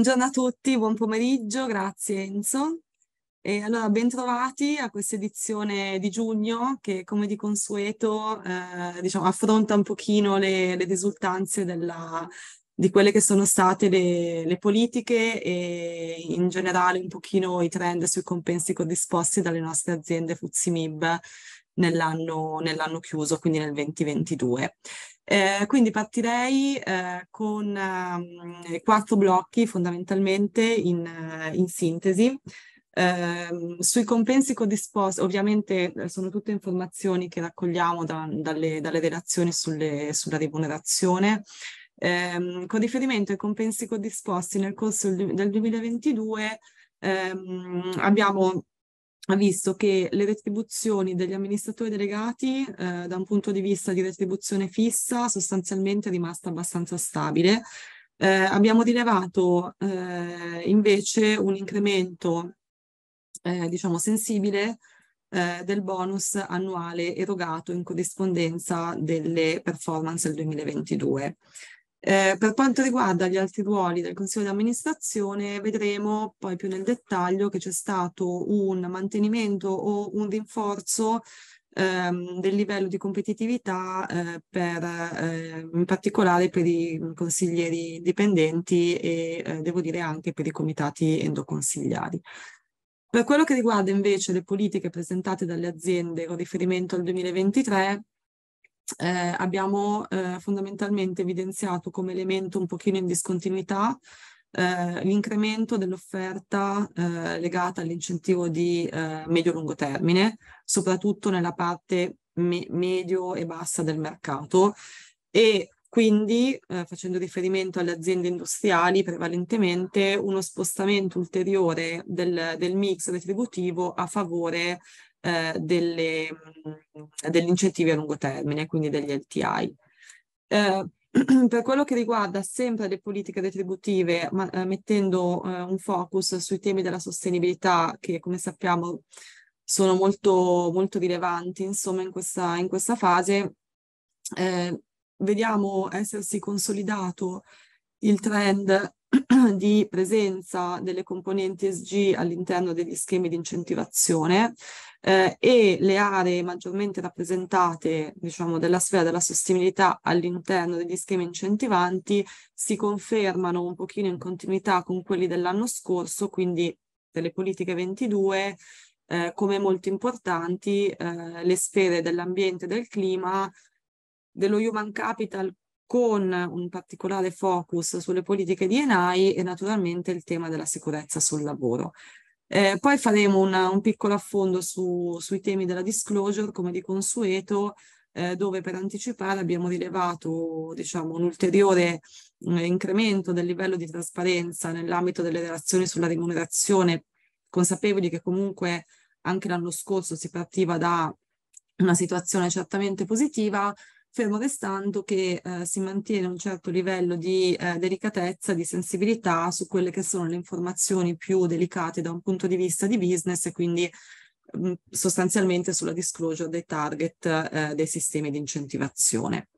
Buongiorno a tutti, buon pomeriggio, grazie Enzo. E allora, bentrovati a questa edizione di giugno che come di consueto eh, diciamo, affronta un pochino le, le risultanze della, di quelle che sono state le, le, politiche e in generale un pochino i trend sui compensi corrisposti dalle nostre aziende Fuzimib nell'anno, nell'anno chiuso, quindi nel 2022. Eh, quindi partirei eh, con eh, quattro blocchi fondamentalmente in, eh, in sintesi. Ehm, sui compensi codisposti, ovviamente eh, sono tutte informazioni che raccogliamo da, dalle, dalle, relazioni sulle, sulla rimunerazione. Ehm, con riferimento ai compensi codisposti nel corso del 2022 ehm, abbiamo ha visto che le retribuzioni degli amministratori delegati eh, da un punto di vista di retribuzione fissa sostanzialmente è rimasta abbastanza stabile. Eh, abbiamo rilevato eh, invece un incremento eh, diciamo sensibile eh, del bonus annuale erogato in corrispondenza delle performance del 2022. Eh, per quanto riguarda gli altri ruoli del Consiglio di amministrazione, vedremo poi più nel dettaglio che c'è stato un mantenimento o un rinforzo ehm, del livello di competitività eh, per, eh, in particolare per i consiglieri dipendenti e eh, devo dire anche per i comitati endoconsigliari. Per quello che riguarda invece le politiche presentate dalle aziende con riferimento al 2023, eh, abbiamo eh, fondamentalmente evidenziato come elemento un pochino in discontinuità eh, l'incremento dell'offerta eh, legata all'incentivo di eh, medio-lungo termine, soprattutto nella parte me- medio e bassa del mercato e quindi eh, facendo riferimento alle aziende industriali prevalentemente uno spostamento ulteriore del, del mix retributivo a favore eh, delle, mm, degli incentivi a lungo termine, quindi degli LTI. Eh, per quello che riguarda sempre le politiche retributive, ma, eh, mettendo eh, un focus sui temi della sostenibilità, che come sappiamo sono molto, molto rilevanti insomma, in, questa, in questa fase, eh, vediamo essersi consolidato il trend di presenza delle componenti ESG all'interno degli schemi di incentivazione eh, e le aree maggiormente rappresentate diciamo, della sfera della sostenibilità all'interno degli schemi incentivanti si confermano un pochino in continuità con quelli dell'anno scorso, quindi delle politiche 22, eh, come molto importanti eh, le sfere dell'ambiente e del clima dello human capital con un particolare focus sulle politiche di ENAI e naturalmente il tema della sicurezza sul lavoro. Eh, poi faremo una, un piccolo affondo su, sui temi della disclosure, come di consueto, eh, dove per anticipare abbiamo rilevato diciamo, un ulteriore eh, incremento del livello di trasparenza nell'ambito delle relazioni sulla remunerazione, consapevoli che comunque anche l'anno scorso si partiva da una situazione certamente positiva, fermo restando che eh, si mantiene un certo livello di eh, delicatezza, di sensibilità su quelle che sono le informazioni più delicate da un punto di vista di business e quindi mh, mm, sostanzialmente sulla disclosure dei target eh, dei sistemi di incentivazione.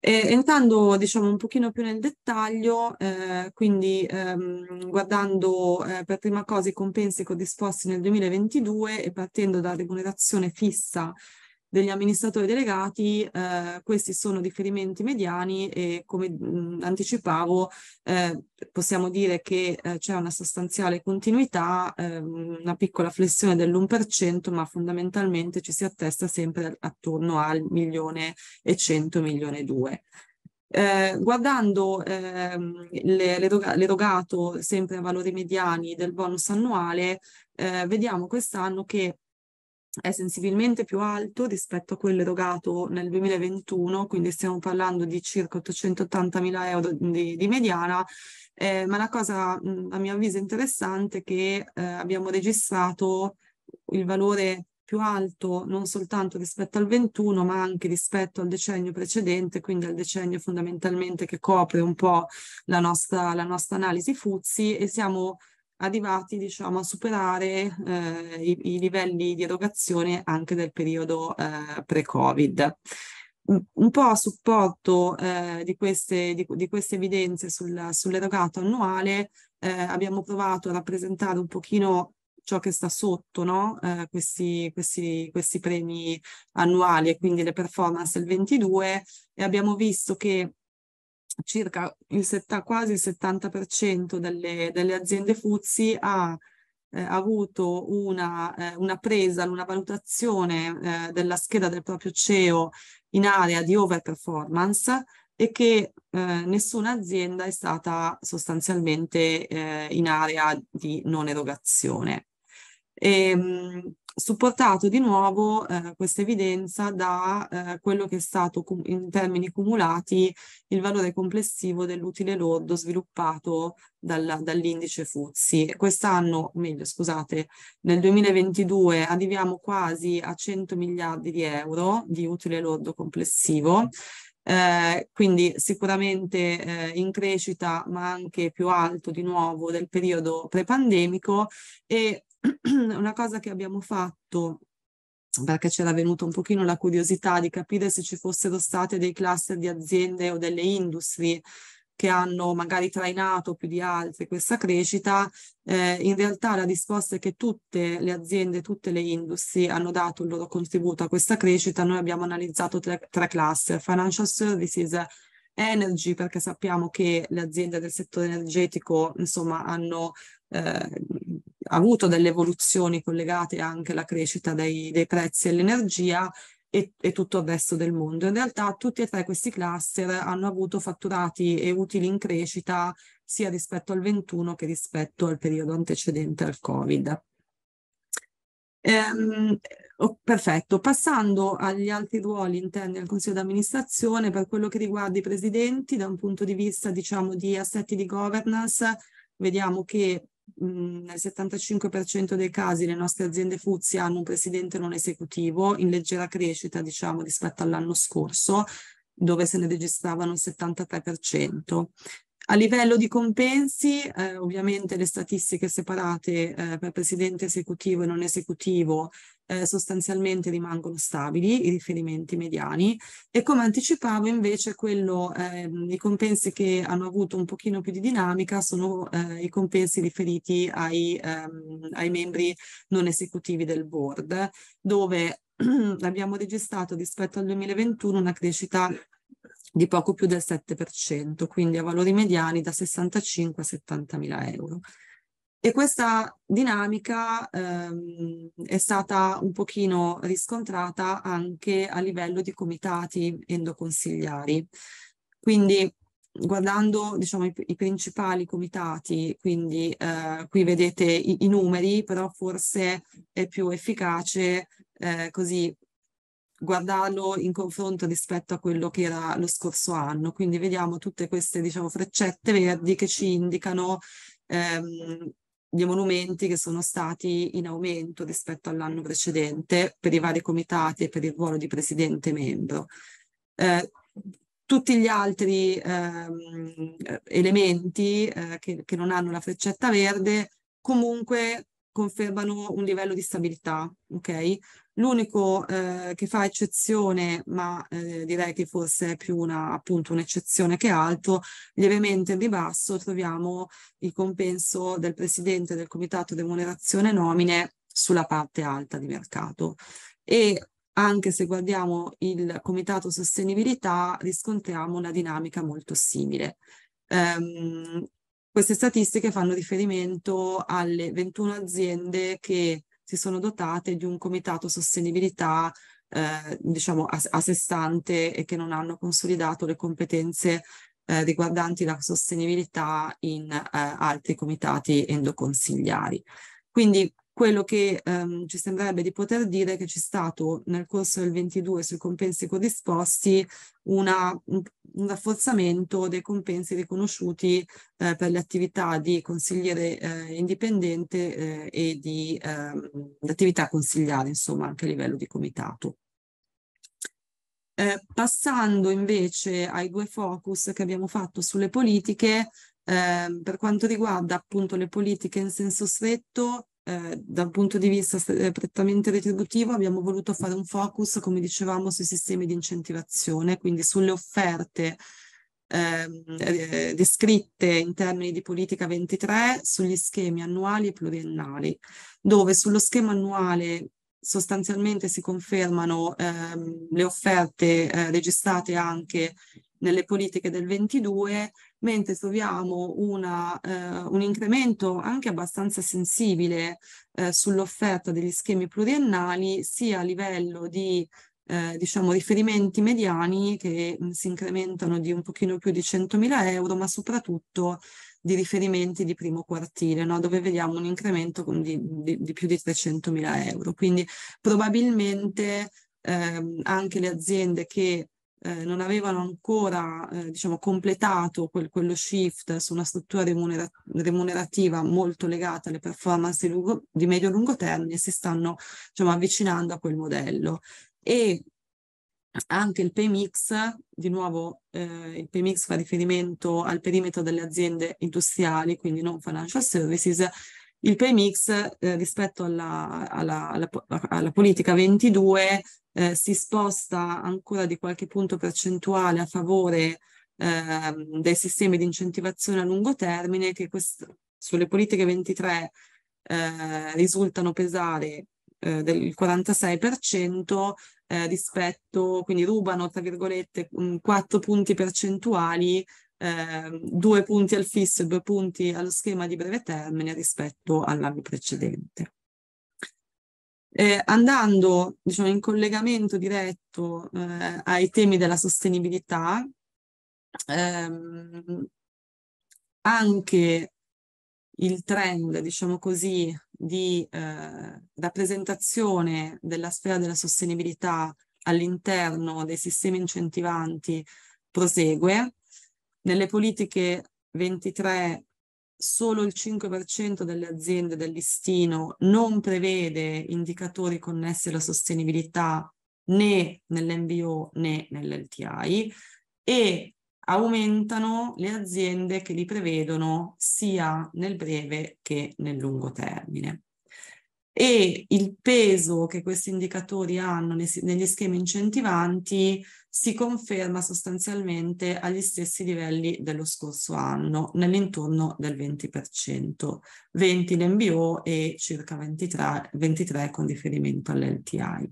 E entrando diciamo un pochino più nel dettaglio, eh, quindi ehm, guardando eh, per prima cosa i compensi codisposti nel 2022 e partendo dalla remunerazione fissa degli amministratori delegati, eh, questi sono riferimenti mediani e come mh, anticipavo eh, possiamo dire che eh, c'è una sostanziale continuità, ehm, una piccola flessione dell'1%, ma fondamentalmente ci si attesta sempre attorno al milione e cento, milione e due. Eh, guardando ehm, l'erogato sempre a valori mediani del bonus annuale, eh, vediamo quest'anno che è sensibilmente più alto rispetto a quello erogato nel 2021, quindi stiamo parlando di circa 880 mila euro di, di mediana, eh, ma la cosa a mio avviso interessante è che eh, abbiamo registrato il valore più alto non soltanto rispetto al 21 ma anche rispetto al decennio precedente, quindi al decennio fondamentalmente che copre un po' la nostra, la nostra analisi Fuzzi e siamo arrivati diciamo, a superare eh, i, i, livelli di erogazione anche del periodo eh, pre-Covid. Un po' a supporto eh, di, queste, di, di, queste, evidenze sul, sull'erogato annuale eh, abbiamo provato a rappresentare un pochino ciò che sta sotto no? Eh, questi, questi, questi premi annuali e quindi le performance del 22 e abbiamo visto che circa il setta, quasi il 70% delle, delle aziende Fuzzi ha eh, avuto una, eh, una presa, una valutazione eh, della scheda del proprio CEO in area di overperformance e che eh, nessuna azienda è stata sostanzialmente eh, in area di non erogazione. E, ehm, supportato di nuovo eh, questa evidenza da eh, quello che è stato cum- in termini cumulati il valore complessivo dell'utile lordo sviluppato dal, dall'indice FUZI. Quest'anno, o meglio scusate, nel 2022 arriviamo quasi a 100 miliardi di euro di utile lordo complessivo, eh, quindi sicuramente eh, in crescita ma anche più alto di nuovo del periodo prepandemico e una cosa che abbiamo fatto perché c'era venuta un pochino la curiosità di capire se ci fossero state dei cluster di aziende o delle industrie che hanno magari trainato più di altre questa crescita, eh, in realtà la risposta è che tutte le aziende, tutte le industrie hanno dato il loro contributo a questa crescita. Noi abbiamo analizzato tre, tre cluster, financial services, energy, perché sappiamo che le aziende del settore energetico, insomma, hanno eh, avuto delle evoluzioni collegate anche alla crescita dei, dei prezzi dell'energia e, e, tutto il resto del mondo. In realtà tutti e tre questi cluster hanno avuto fatturati e utili in crescita sia rispetto al 21 che rispetto al periodo antecedente al Covid. Ehm, oh, perfetto, passando agli altri ruoli interni al Consiglio d'amministrazione, per quello che riguarda i presidenti, da un punto di vista diciamo di assetti di governance, vediamo che Mhmm, nel 75% dei casi le nostre aziende Fuzzi hanno un presidente non esecutivo in leggera crescita, diciamo, rispetto all'anno scorso, dove se ne registravano il 73%. A livello di compensi, eh, ovviamente le statistiche separate eh, per presidente esecutivo e non esecutivo eh, sostanzialmente rimangono stabili, i riferimenti mediani e come anticipavo invece quello, ehm, i compensi che hanno avuto un pochino più di dinamica sono eh, i compensi riferiti ai, ehm, ai membri non esecutivi del board, dove abbiamo registrato rispetto al 2021 una crescita di poco più del 7%, quindi a valori mediani da 65 a 70 mila euro. E questa dinamica ehm, è stata un pochino riscontrata anche a livello di comitati endoconsigliari. Quindi guardando diciamo, i, i, principali comitati, quindi eh, qui vedete i, i, numeri, però forse è più efficace eh, così guardarlo in confronto rispetto a quello che era lo scorso anno. Quindi vediamo tutte queste diciamo, freccette verdi che ci indicano ehm, gli emolumenti che sono stati in aumento rispetto all'anno precedente per i vari comitati e per il ruolo di presidente membro. Eh, tutti gli altri ehm, elementi eh, che, che non hanno la freccetta verde comunque confermano un livello di stabilità, ok? L'unico eh, che fa eccezione, ma eh, direi che forse è più una, appunto un'eccezione che altro, lievemente in ribasso troviamo il compenso del presidente del comitato di remunerazione nomine sulla parte alta di mercato e anche se guardiamo il comitato sostenibilità riscontriamo una dinamica molto simile. Um, queste statistiche fanno riferimento alle 21 aziende che si sono dotate di un comitato sostenibilità eh, diciamo a, a, sé stante e che non hanno consolidato le competenze eh, riguardanti la sostenibilità in eh, altri comitati endoconsigliari. Quindi quello che ehm, ci sembrerebbe di poter dire è che c'è stato nel corso del 22 sui compensi corrisposti una, un, rafforzamento dei compensi riconosciuti eh, per le attività di consigliere eh, indipendente eh, e di ehm, attività consigliare, insomma, anche a livello di comitato. Eh, passando invece ai due focus che abbiamo fatto sulle politiche, ehm, per quanto riguarda appunto le politiche in senso stretto, eh, dal punto di vista eh, prettamente retributivo abbiamo voluto fare un focus, come dicevamo, sui sistemi di incentivazione, quindi sulle offerte ehm, eh, descritte in termini di politica 23 sugli schemi annuali e pluriennali, dove sullo schema annuale sostanzialmente si confermano ehm, le offerte eh, registrate anche nelle politiche del 22, mentre troviamo una, eh, un incremento anche abbastanza sensibile eh, sull'offerta degli schemi pluriennali, sia a livello di eh, diciamo, riferimenti mediani che mh, si incrementano di un pochino più di 100.000 euro, ma soprattutto di riferimenti di primo quartile, no? dove vediamo un incremento di, di, di più di 300.000 euro. Quindi probabilmente ehm, anche le aziende che eh, non avevano ancora eh, diciamo, completato quel, quello shift su una struttura remunera- remunerativa molto legata alle performance di, lungo, di medio e lungo termine, si stanno diciamo, avvicinando a quel modello. E anche il PMX, di nuovo eh, il PMX fa riferimento al perimetro delle aziende industriali, quindi non financial services, il PMX eh, rispetto alla, alla, alla, alla, politica 22 eh, si sposta ancora di qualche punto percentuale a favore eh, dei sistemi di incentivazione a lungo termine che sulle politiche 23 eh, risultano pesare eh, del 46% eh, rispetto, quindi rubano tra virgolette 4 punti percentuali, eh, 2 punti al fisso e 2 punti allo schema di breve termine rispetto all'anno precedente. Eh, andando diciamo, in collegamento diretto eh, ai temi della sostenibilità, ehm, anche il trend, diciamo così, di eh, rappresentazione della sfera della sostenibilità all'interno dei sistemi incentivanti prosegue. Nelle politiche 23 solo il 5% delle aziende del listino non prevede indicatori connessi alla sostenibilità né nell'MBO né nell'LTI e aumentano le aziende che li prevedono sia nel breve che nel lungo termine. E il peso che questi indicatori hanno negli schemi incentivanti si conferma sostanzialmente agli stessi livelli dello scorso anno, nell'intorno del 20%, 20 in MBO e circa 23, 23 con riferimento all'LTI.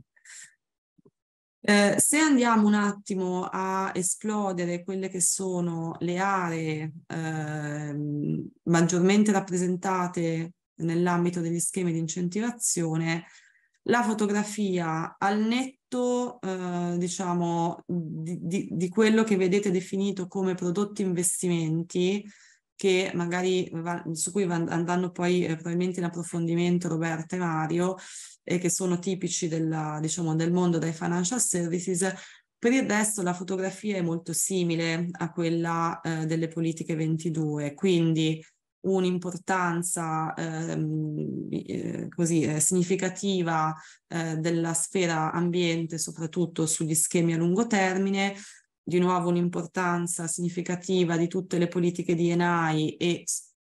Eh, se andiamo un attimo a esplodere quelle che sono le aree eh, maggiormente rappresentate nell'ambito degli schemi di incentivazione, la fotografia al netto, eh, diciamo, di, di, di, quello che vedete definito come prodotti investimenti, che magari va, su cui van, andranno poi eh, probabilmente in approfondimento Roberta e Mario, e che sono tipici della, diciamo, del mondo dei financial services, per il resto la fotografia è molto simile a quella eh, delle politiche 22, quindi un'importanza ehm, eh, così, eh, significativa eh, della sfera ambiente, soprattutto sugli schemi a lungo termine, di nuovo un'importanza significativa di tutte le politiche di ENAI e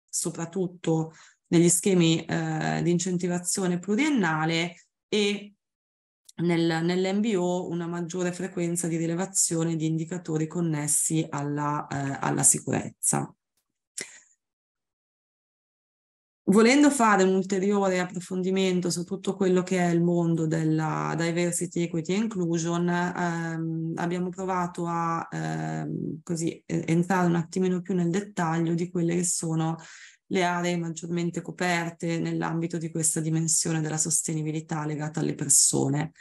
soprattutto negli schemi eh, di incentivazione pluriennale e nel, nell'MBO una maggiore frequenza di rilevazione di indicatori connessi alla, eh, alla sicurezza. Volendo fare un ulteriore approfondimento su tutto quello che è il mondo della diversity, equity e inclusion, ehm, abbiamo provato a ehm, così, entrare un attimino più nel dettaglio di quelle che sono le aree maggiormente coperte nell'ambito di questa dimensione della sostenibilità legata alle persone.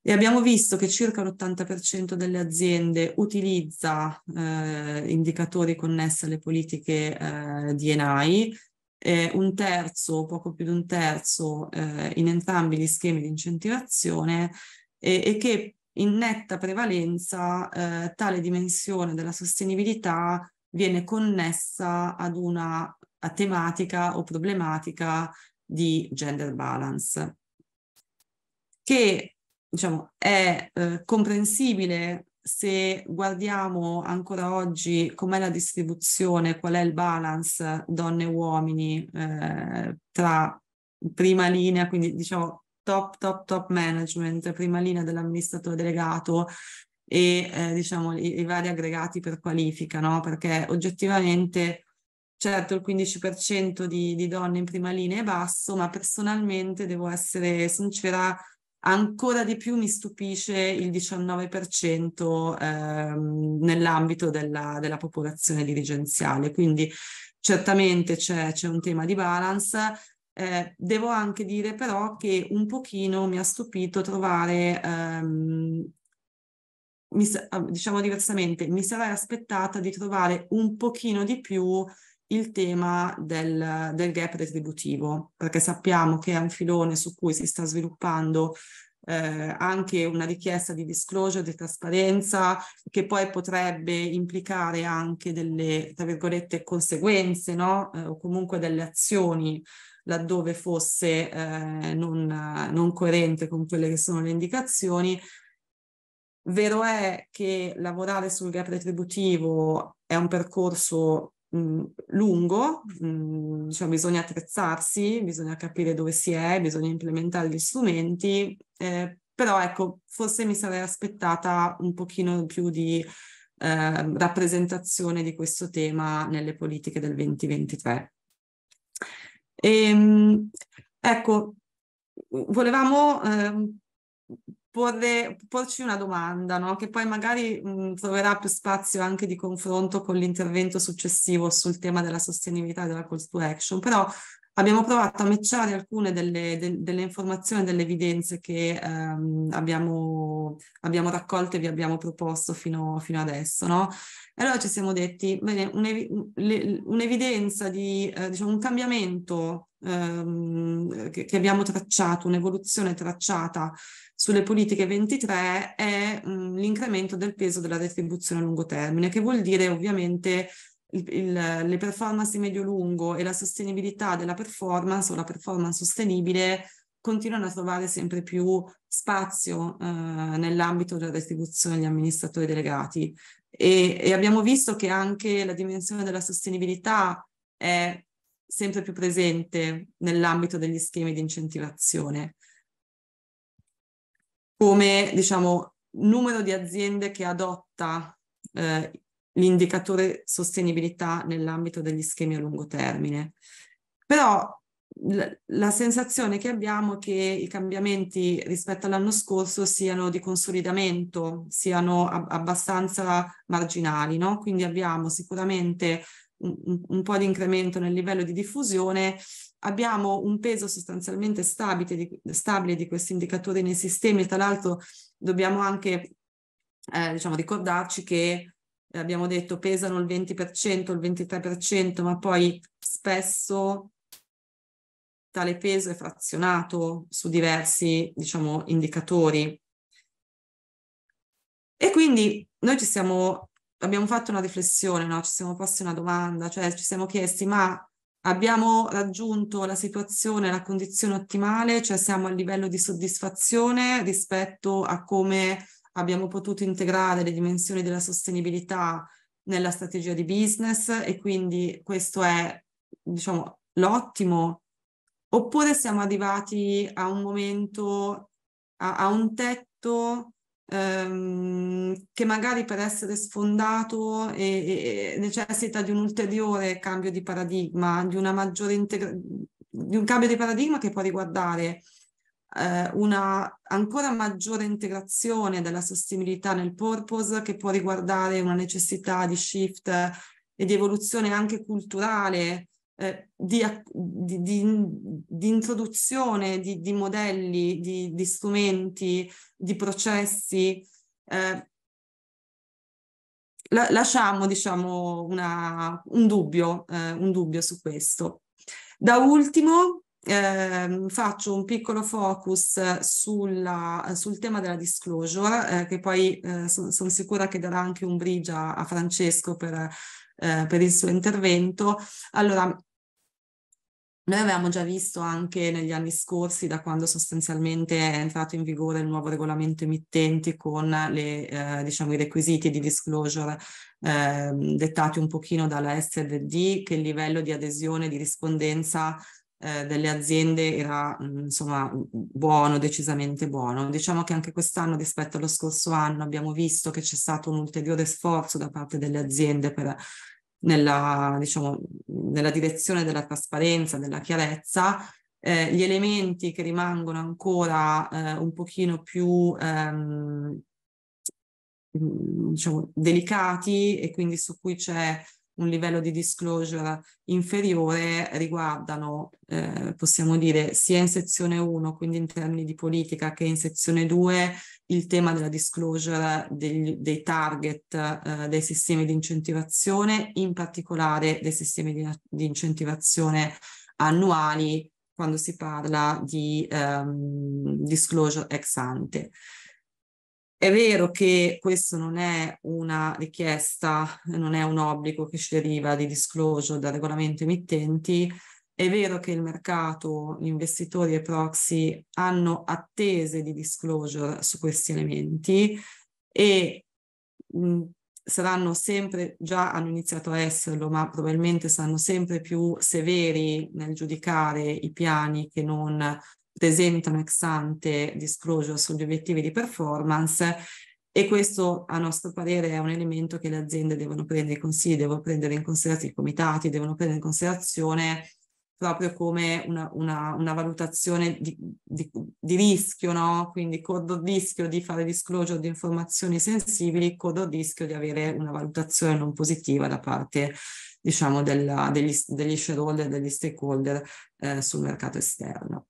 E abbiamo visto che circa l'80% delle aziende utilizza eh, indicatori connessi alle politiche eh, DNI, eh, un terzo, poco più di un terzo, eh, in entrambi gli schemi di incentivazione e, e che in netta prevalenza eh, tale dimensione della sostenibilità viene connessa ad una tematica o problematica di gender balance, che diciamo, è eh, comprensibile se guardiamo ancora oggi com'è la distribuzione, qual è il balance donne e uomini eh, tra prima linea, quindi diciamo top, top, top management, prima linea dell'amministratore delegato e eh, diciamo i, i, vari aggregati per qualifica, no? Perché oggettivamente certo il 15% di, di donne in prima linea è basso, ma personalmente devo essere sincera, Ancora di più mi stupisce il 19% ehm, nell'ambito della, della, popolazione dirigenziale, quindi certamente c'è, c'è un tema di balance, eh, devo anche dire però che un pochino mi ha stupito trovare, ehm, mi, diciamo diversamente, mi sarei aspettata di trovare un pochino di più il tema del, del, gap retributivo, perché sappiamo che è un filone su cui si sta sviluppando eh, anche una richiesta di disclosure, di trasparenza, che poi potrebbe implicare anche delle, tra virgolette, conseguenze, no? eh, o comunque delle azioni laddove fosse eh, non, non coerente con quelle che sono le indicazioni. Vero è che lavorare sul gap retributivo è un percorso mh, lungo, mh, cioè bisogna attrezzarsi, bisogna capire dove si è, bisogna implementare gli strumenti, eh, però ecco, forse mi sarei aspettata un pochino più di eh, rappresentazione di questo tema nelle politiche del 2023. E, ehm, ecco, volevamo eh, porre, porci una domanda, no? che poi magari mh, troverà più spazio anche di confronto con l'intervento successivo sul tema della sostenibilità della call to action, però abbiamo provato a matchare alcune delle, de, delle informazioni, delle evidenze che ehm, abbiamo, abbiamo, raccolto e vi abbiamo proposto fino, fino adesso. No? E allora ci siamo detti, bene, un'evidenza di eh, diciamo, un cambiamento ehm, che, che, abbiamo tracciato, un'evoluzione tracciata sulle politiche 23 è mh, mm, l'incremento del peso della retribuzione a lungo termine, che vuol dire ovviamente il, il, le performance medio-lungo e la sostenibilità della performance o la performance sostenibile continuano a trovare sempre più spazio eh, nell'ambito della retribuzione degli amministratori delegati e, e, abbiamo visto che anche la dimensione della sostenibilità è sempre più presente nell'ambito degli schemi di incentivazione. Come diciamo numero di aziende che adotta eh, l'indicatore sostenibilità nell'ambito degli schemi a lungo termine. Però la sensazione che abbiamo è che i cambiamenti rispetto all'anno scorso siano di consolidamento, siano ab- abbastanza marginali, no? Quindi abbiamo sicuramente un, un, po' di incremento nel livello di diffusione, abbiamo un peso sostanzialmente stabile di, stabile di questi indicatori nei sistemi, tra l'altro dobbiamo anche eh, diciamo, ricordarci che eh, abbiamo detto pesano il 20%, il 23%, ma poi spesso tale peso è frazionato su diversi, diciamo, indicatori. E quindi noi ci siamo, abbiamo fatto una riflessione, no? ci siamo posti una domanda, cioè ci siamo chiesti ma abbiamo raggiunto la situazione, la condizione ottimale, cioè siamo a livello di soddisfazione rispetto a come abbiamo potuto integrare le dimensioni della sostenibilità nella strategia di business e quindi questo è, diciamo, l'ottimo. Oppure siamo arrivati a un momento, a, a un tetto ehm, che magari per essere sfondato e, e necessita di un ulteriore cambio di paradigma, di, integra- di un cambio di paradigma che può riguardare eh, una ancora maggiore integrazione della sostenibilità nel purpose che può riguardare una necessità di shift eh, e di evoluzione anche culturale, eh, di, di, di, di, introduzione di, modelli, di, strumenti, di processi. Eh, la, lasciamo diciamo, una, un, dubbio, eh, un dubbio su questo. Da ultimo, eh, faccio un piccolo focus sulla, sul tema della disclosure, eh, che poi eh, sono son sicura che darà anche un bridge a, a Francesco per, eh, per il suo intervento. Allora, noi avevamo già visto anche negli anni scorsi, da quando sostanzialmente è entrato in vigore il nuovo regolamento emittenti con le, eh, diciamo, i requisiti di disclosure eh, dettati un pochino dalla SRD, che il livello di adesione e di rispondenza eh, delle aziende era mm, insomma buono, decisamente buono. Diciamo che anche quest'anno rispetto allo scorso anno abbiamo visto che c'è stato un ulteriore sforzo da parte delle aziende per, nella, diciamo, nella direzione della trasparenza, della chiarezza. Eh, gli elementi che rimangono ancora eh, un pochino più ehm, mm, diciamo, delicati e quindi su cui c'è un livello di disclosure inferiore riguardano, eh, possiamo dire, sia in sezione 1, quindi in termini di politica, che in sezione 2 il tema della disclosure degli, dei target eh, dei sistemi di incentivazione, in particolare dei sistemi di, di incentivazione annuali quando si parla di ehm, disclosure ex ante. È vero che questo non è una richiesta, non è un obbligo che ci deriva di disclosure dal regolamento emittenti, è vero che il mercato, gli investitori e proxy hanno attese di disclosure su questi elementi e mh, saranno sempre, già hanno iniziato a esserlo, ma probabilmente saranno sempre più severi nel giudicare i piani che non presentano ex ante disclosure sugli obiettivi di performance e questo a nostro parere è un elemento che le aziende devono prendere in considerazione, devono prendere in considerazione i comitati, devono prendere in considerazione proprio come una, una, una valutazione di, di, di, rischio, no? quindi corro il rischio di fare disclosure di informazioni sensibili, corro il rischio di avere una valutazione non positiva da parte diciamo, della, degli, degli shareholder, degli stakeholder eh, sul mercato esterno.